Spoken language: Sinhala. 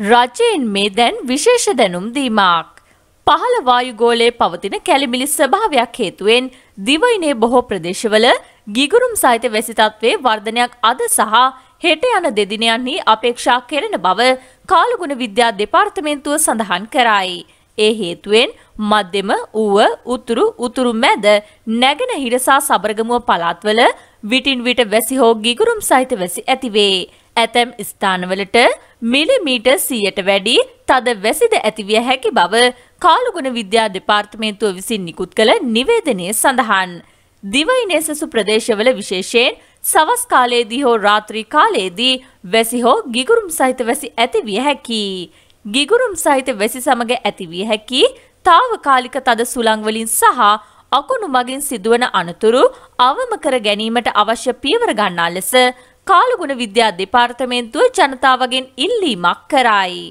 රජයෙන් මේ දැන් විශේෂ දැනුම් දීමක්. පහළ වායුගෝලයේ පවතින කැලිමිලි ස්වභාවයක් හේතුවෙන් දිවයිනේ බොහෝ ප්‍රදේශවල ගිගුරුම් සහිත වැසි තත්ත්වයේ වර්ධනයක් අද සහ හෙට යන දෙදිනයන්හි අපේක්ෂා කෙරෙන බව කාලගුණ විද්‍යා දෙපාර්තමේන්තුව සඳහන් කරයි. ඒ හේතුවෙන් මධ්‍යම ඌව උතුරු උතුරු මැද නැගෙනහිර සහ සබරගමුව පළාත්වල විටින් විට වැසි හෝ ගිගුරුම් සහිත වැසි ඇතිවේ. ඇතැම් ස්ථානවලට මිලිමීටර් 100ට වැඩි තද වැසිද ඇතිවිය හැකි බව කාලුගුණ විද්‍යා දෙපාර්තමේන්තුව විසින් නිකුත් කළ නිවේදනයේ සඳහන්. දිවයිනේ සසු ප්‍රදේශවල විශේෂයෙන් සවස් කාලයේදී හෝ රාත්‍රී කාලයේදී වැසි හෝ ගිගුරුම් සහිත වැසි ඇතිවිය හැකියි. ගිගුරුම් සහිත වෙසි සමග ඇතිවිය හැකි తాවකාලික තද සුළංවලින් සහ අකුණු මගින් සිදුවන අනතුරු අවම කර ගැනීමට අවශ්‍ය පියවර ගන්නා ලෙස කාලගුණ විද්‍යා දෙපාර්තමේන්තුව ජනතාවගෙන් ඉල්ලීමක් කරයි.